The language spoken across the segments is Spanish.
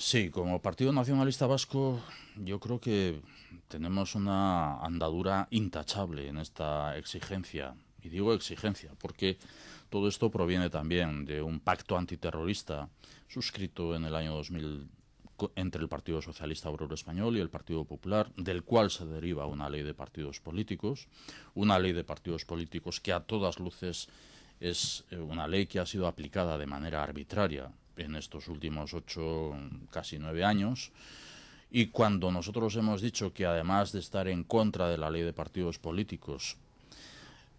Sí, como Partido Nacionalista Vasco yo creo que tenemos una andadura intachable en esta exigencia. Y digo exigencia porque todo esto proviene también de un pacto antiterrorista suscrito en el año 2000 entre el Partido Socialista Obrero Español y el Partido Popular, del cual se deriva una ley de partidos políticos, una ley de partidos políticos que a todas luces es eh, una ley que ha sido aplicada de manera arbitraria en estos últimos ocho, casi nueve años. Y cuando nosotros hemos dicho que además de estar en contra de la ley de partidos políticos,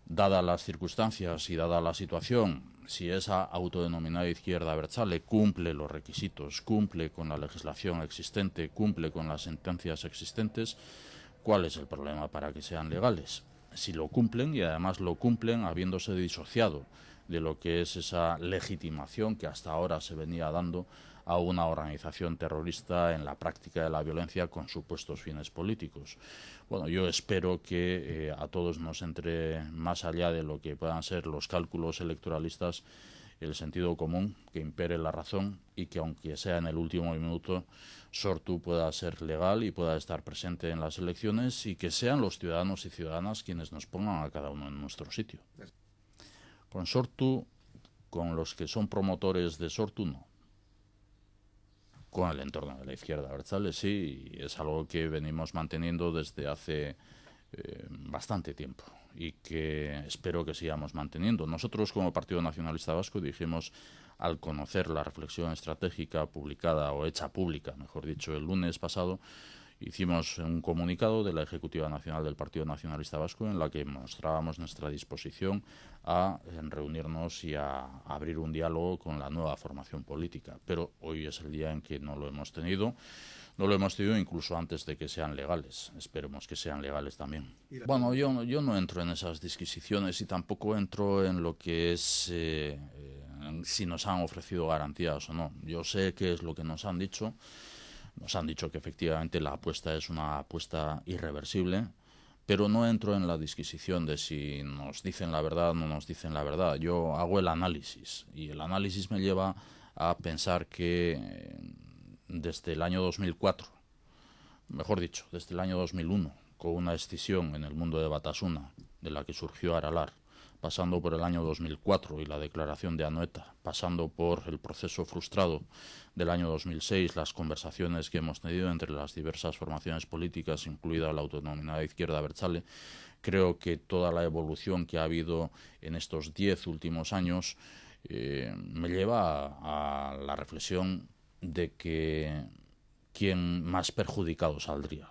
dadas las circunstancias y dada la situación, si esa autodenominada izquierda Berchale cumple los requisitos, cumple con la legislación existente, cumple con las sentencias existentes, ¿cuál es el problema para que sean legales? Si lo cumplen y además lo cumplen habiéndose disociado de lo que es esa legitimación que hasta ahora se venía dando a una organización terrorista en la práctica de la violencia con supuestos fines políticos. Bueno, yo espero que eh, a todos nos entre más allá de lo que puedan ser los cálculos electoralistas el sentido común, que impere la razón y que aunque sea en el último minuto, Sortu pueda ser legal y pueda estar presente en las elecciones y que sean los ciudadanos y ciudadanas quienes nos pongan a cada uno en nuestro sitio. Con Sortu, con los que son promotores de Sortu, no. Con el entorno de la izquierda abertzale, sí, y es algo que venimos manteniendo desde hace eh, bastante tiempo y que espero que sigamos manteniendo. Nosotros como Partido Nacionalista Vasco dijimos al conocer la reflexión estratégica publicada o hecha pública, mejor dicho, el lunes pasado, Hicimos un comunicado de la Ejecutiva Nacional del Partido Nacionalista Vasco en la que mostrábamos nuestra disposición a eh, reunirnos y a abrir un diálogo con la nueva formación política. Pero hoy es el día en que no lo hemos tenido. No lo hemos tenido incluso antes de que sean legales. Esperemos que sean legales también. Bueno, yo, yo no entro en esas disquisiciones y tampoco entro en lo que es eh, eh, si nos han ofrecido garantías o no. Yo sé qué es lo que nos han dicho nos han dicho que efectivamente la apuesta es una apuesta irreversible, pero no entro en la disquisición de si nos dicen la verdad o no nos dicen la verdad. Yo hago el análisis y el análisis me lleva a pensar que eh, desde el año 2004, mejor dicho, desde el año 2001, con una escisión en el mundo de Batasuna, de la que surgió Aralar, pasando por el año 2004 y la declaración de Anoeta, pasando por el proceso frustrado del año 2006, las conversaciones que hemos tenido entre las diversas formaciones políticas, incluida la autodenominada izquierda Berchale, creo que toda la evolución que ha habido en estos diez últimos años eh, me lleva a, la reflexión de que quién más perjudicado saldría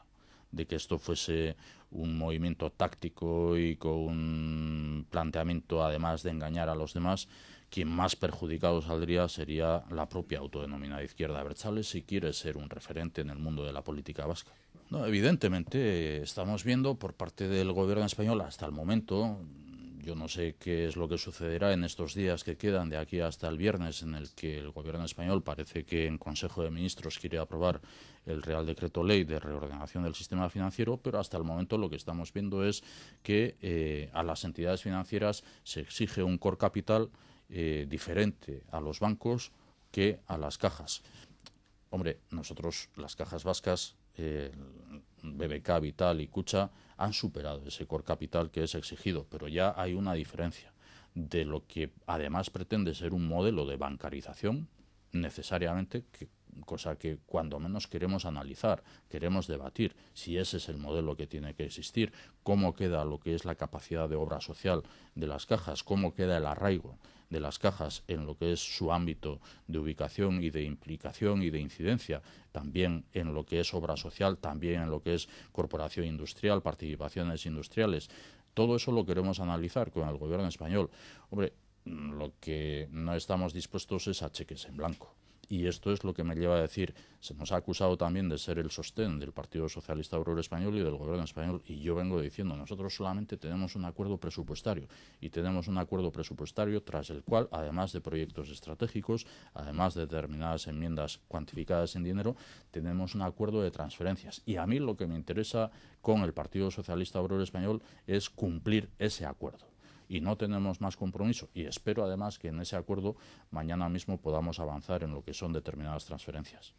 de que esto fuese un movimiento táctico y con planteamiento, además de engañar a los demás, quien más perjudicado saldría sería la propia autodenominada izquierda Berchales si quiere ser un referente en el mundo de la política vasca. No, evidentemente, estamos viendo por parte del gobierno español hasta el momento yo no sé qué es lo que sucederá en estos días que quedan de aquí hasta el viernes en el que el gobierno español parece que en Consejo de Ministros quiere aprobar el Real Decreto Ley de reordenación del sistema financiero, pero hasta el momento lo que estamos viendo es que eh, a las entidades financieras se exige un core capital eh, diferente a los bancos que a las cajas. Hombre, nosotros las cajas vascas eh, BBK, Vital y Cucha han superado ese core capital que es exigido, pero ya hay una diferencia de lo que además pretende ser un modelo de bancarización necesariamente que cosa que cuando menos queremos analizar, queremos debatir si ese es el modelo que tiene que existir, cómo queda lo que es la capacidad de obra social de las cajas, cómo queda el arraigo de las cajas en lo que es su ámbito de ubicación y de implicación y de incidencia, también en lo que es obra social, también en lo que es corporación industrial, participaciones industriales. Todo eso lo queremos analizar con el gobierno español. Hombre, lo que no estamos dispuestos es a cheques en blanco y esto es lo que me lleva a decir, se nos ha acusado también de ser el sostén del Partido Socialista Obrero Español y del Gobierno Español, y yo vengo diciendo, nosotros solamente tenemos un acuerdo presupuestario, y tenemos un acuerdo presupuestario tras el cual, además de proyectos estratégicos, además de determinadas enmiendas cuantificadas en dinero, tenemos un acuerdo de transferencias. Y a mí lo que me interesa con el Partido Socialista Obrero Español es cumplir ese acuerdo y no tenemos más compromiso. Y espero además que en ese acuerdo mañana mismo podamos avanzar en lo que son determinadas transferencias.